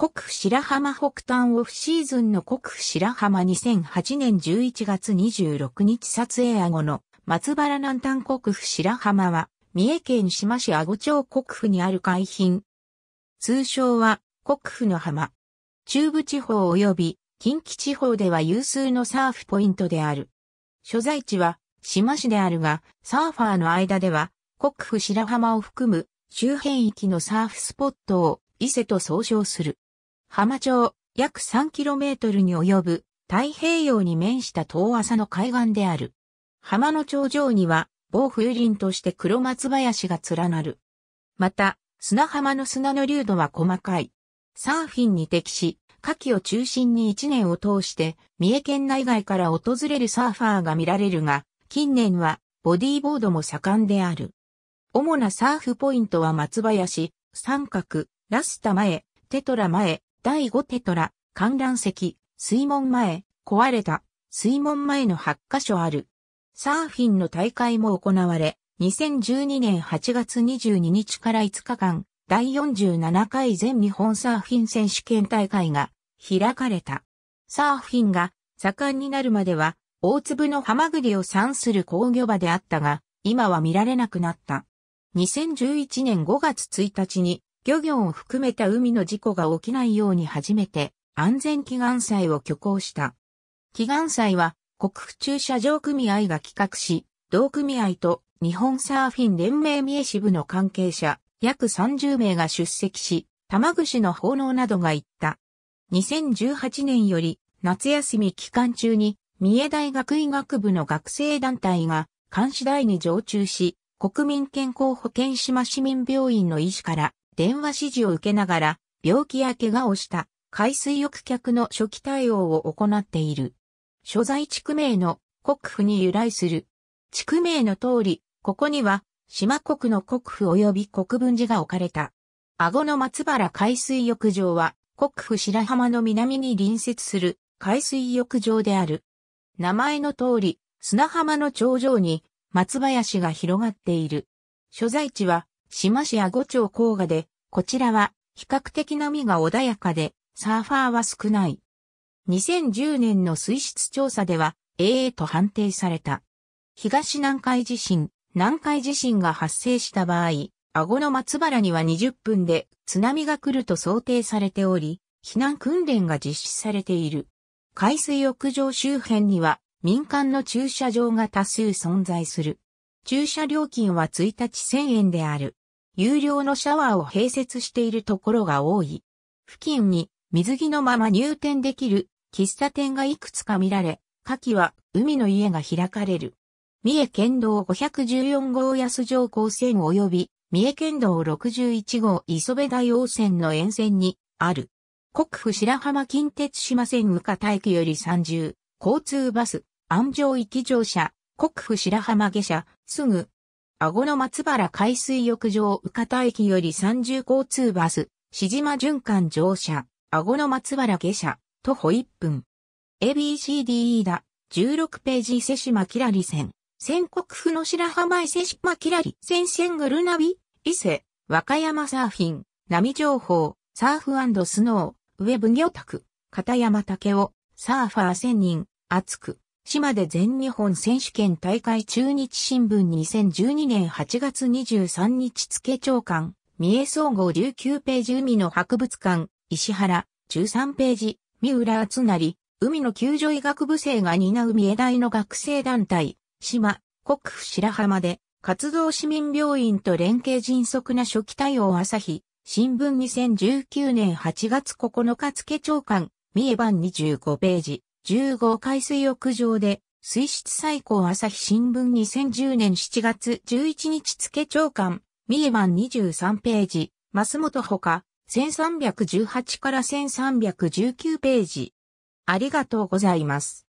国府白浜北端オフシーズンの国府白浜2008年11月26日撮影あごの松原南端国府白浜は三重県志摩市阿児町国府にある海浜。通称は国府の浜。中部地方及び近畿地方では有数のサーフポイントである。所在地は志摩市であるが、サーファーの間では国府白浜を含む周辺域のサーフスポットを伊勢と総称する。浜町、約 3km に及ぶ太平洋に面した遠浅の海岸である。浜の頂上には、暴風林として黒松林が連なる。また、砂浜の砂の流度は細かい。サーフィンに適し、夏季を中心に一年を通して、三重県内外から訪れるサーファーが見られるが、近年はボディーボードも盛んである。主なサーフポイントは松林、三角、ラスタ前、テトラ前、第5テトラ、観覧席、水門前、壊れた、水門前の8カ所ある。サーフィンの大会も行われ、2012年8月22日から5日間、第47回全日本サーフィン選手権大会が開かれた。サーフィンが盛んになるまでは、大粒のハマグリを産する工業場であったが、今は見られなくなった。2011年5月1日に漁業を含めた海の事故が起きないように初めて安全祈願祭を挙行した。祈願祭は国府駐車場組合が企画し、同組合と日本サーフィン連盟三重支部の関係者約30名が出席し、玉串の奉納などが行った。2018年より夏休み期間中に三重大学医学部の学生団体が監視台に常駐し、国民健康保険島市民病院の医師から電話指示を受けながら、病気や怪我をした海水浴客の初期対応を行っている。所在地区名の国府に由来する。地区名の通り、ここには島国の国府及び国分寺が置かれた。顎の松原海水浴場は国府白浜の南に隣接する海水浴場である。名前の通り、砂浜の頂上に松林が広がっている。所在地は島市阿五町高賀で、こちらは比較的波が穏やかで、サーファーは少ない。2010年の水質調査では AA と判定された。東南海地震、南海地震が発生した場合、顎の松原には20分で津波が来ると想定されており、避難訓練が実施されている。海水浴場周辺には民間の駐車場が多数存在する。駐車料金は1日1000円である。有料のシャワーを併設しているところが多い。付近に水着のまま入店できる喫茶店がいくつか見られ、夏季は海の家が開かれる。三重県道514号安城高線及び三重県道61号磯部大王線の沿線にある。国府白浜近鉄島線向体育より30、交通バス、安城行き乗車、国府白浜下車、すぐ、顎の松原海水浴場浮方駅より30交通バス、志島循環乗車、顎の松原下車、徒歩1分。ABCDE だ、16ページ瀬島きらり線、全国府の白浜伊勢島きらり線線グルナビ、伊勢、和歌山サーフィン、波情報、サーフスノー、ウェブ魚宅、片山竹雄、サーファー1000人、熱く。島で全日本選手権大会中日新聞2012年8月23日付長官、三重総合琉球ページ海の博物館、石原、13ページ、三浦厚成、海の救助医学部生が担う三重大の学生団体、島、国府白浜で、活動市民病院と連携迅速な初期対応朝日、新聞2019年8月9日付長官、三重版25ページ。15海水浴場で、水質最高朝日新聞2010年7月11日付長官、三重版23ページ、増本ほか、1318から1319ページ。ありがとうございます。